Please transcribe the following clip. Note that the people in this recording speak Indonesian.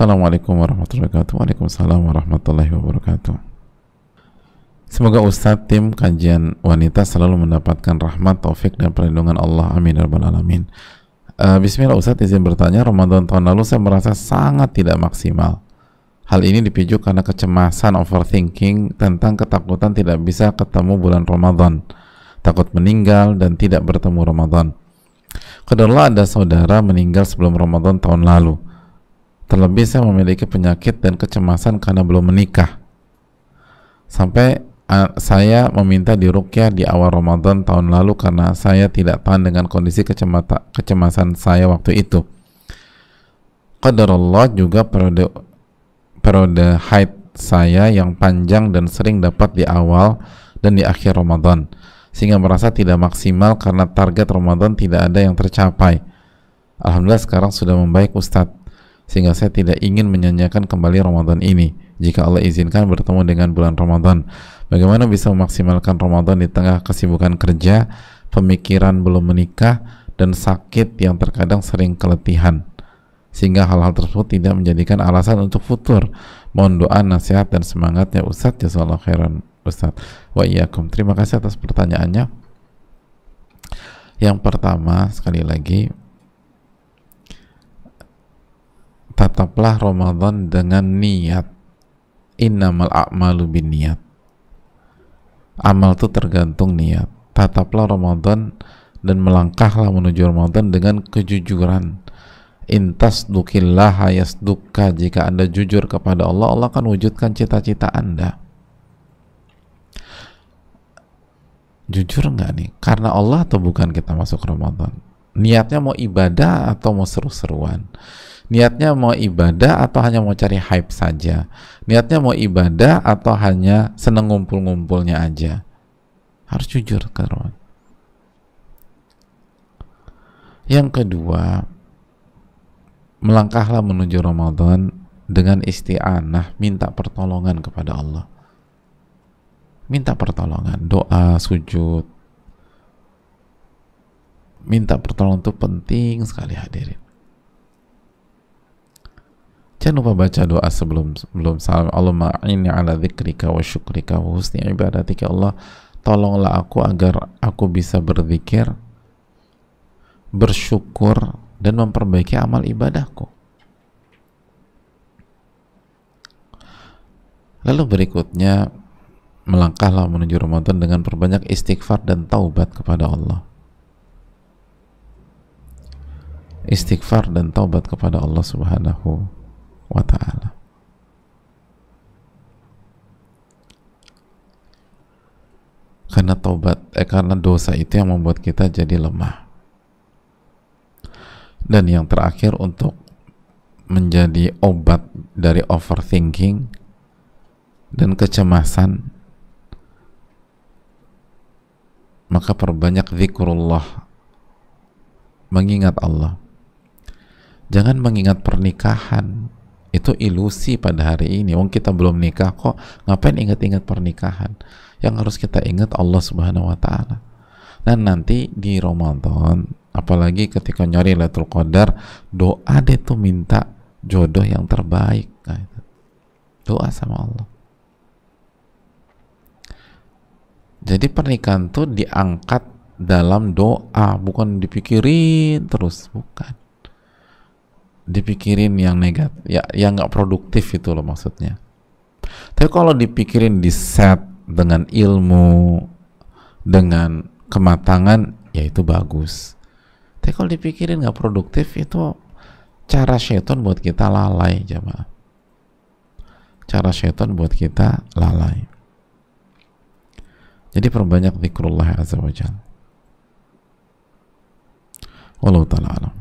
Assalamualaikum warahmatullahi wabarakatuh. Waalaikumsalam warahmatullahi wabarakatuh. Semoga Ustadz tim kajian wanita selalu mendapatkan rahmat, taufik, dan perlindungan Allah. Amin. Ya rabbal Alamin. Uh, Bismillah Ustadz izin bertanya, Ramadan tahun lalu saya merasa sangat tidak maksimal. Hal ini dipicu karena kecemasan overthinking tentang ketakutan tidak bisa ketemu bulan Ramadan. Takut meninggal dan tidak bertemu Ramadan. Kedua, ada saudara meninggal sebelum Ramadan tahun lalu Terlebih saya memiliki penyakit dan kecemasan karena belum menikah. Sampai saya meminta dirukyah di awal Ramadan tahun lalu karena saya tidak tahan dengan kondisi kecemata, kecemasan saya waktu itu. Qadarullah juga periode periode haid saya yang panjang dan sering dapat di awal dan di akhir Ramadan sehingga merasa tidak maksimal karena target Ramadan tidak ada yang tercapai. Alhamdulillah sekarang sudah membaik Ustadz sehingga saya tidak ingin menyanyiakan kembali Ramadan ini jika Allah izinkan bertemu dengan bulan Ramadan bagaimana bisa memaksimalkan Ramadan di tengah kesibukan kerja pemikiran belum menikah dan sakit yang terkadang sering keletihan sehingga hal-hal tersebut tidak menjadikan alasan untuk futur mohon doa nasihat dan semangatnya Ustadz Jazakallah khairan Ustadz wa iyakum terima kasih atas pertanyaannya yang pertama sekali lagi tataplah Ramadan dengan niat innamal a'malu bin niat amal itu tergantung niat tataplah Ramadan dan melangkahlah menuju Ramadan dengan kejujuran intas dukillah hayas duka jika anda jujur kepada Allah Allah akan wujudkan cita-cita anda jujur nggak nih karena Allah atau bukan kita masuk Ramadan niatnya mau ibadah atau mau seru-seruan niatnya mau ibadah atau hanya mau cari hype saja niatnya mau ibadah atau hanya seneng ngumpul-ngumpulnya aja harus jujur kawan yang kedua melangkahlah menuju Ramadan dengan isti'anah minta pertolongan kepada Allah minta pertolongan doa sujud minta pertolongan itu penting sekali hadirin saya lupa baca doa sebelum sebelum salam. Allahumma inni ala dzikrika wa syukrika wa husni ibadatika. Allah, tolonglah aku agar aku bisa berzikir, bersyukur dan memperbaiki amal ibadahku. Lalu berikutnya melangkahlah menuju Ramadan dengan perbanyak istighfar dan taubat kepada Allah. Istighfar dan taubat kepada Allah Subhanahu wa ta'ala karena taubat eh, karena dosa itu yang membuat kita jadi lemah dan yang terakhir untuk menjadi obat dari overthinking dan kecemasan maka perbanyak zikrullah mengingat Allah jangan mengingat pernikahan itu ilusi pada hari ini wong kita belum nikah kok ngapain ingat-ingat pernikahan yang harus kita ingat Allah subhanahu wa ta'ala dan nanti di Ramadan apalagi ketika nyari Lailatul Qadar doa deh tuh minta jodoh yang terbaik nah, doa sama Allah jadi pernikahan tuh diangkat dalam doa bukan dipikirin terus bukan dipikirin yang negatif ya yang nggak produktif itu loh maksudnya tapi kalau dipikirin di set dengan ilmu dengan kematangan ya itu bagus tapi kalau dipikirin nggak produktif itu cara setan buat kita lalai coba cara setan buat kita lalai jadi perbanyak zikrullah azza wajalla. Wallahu taala alam.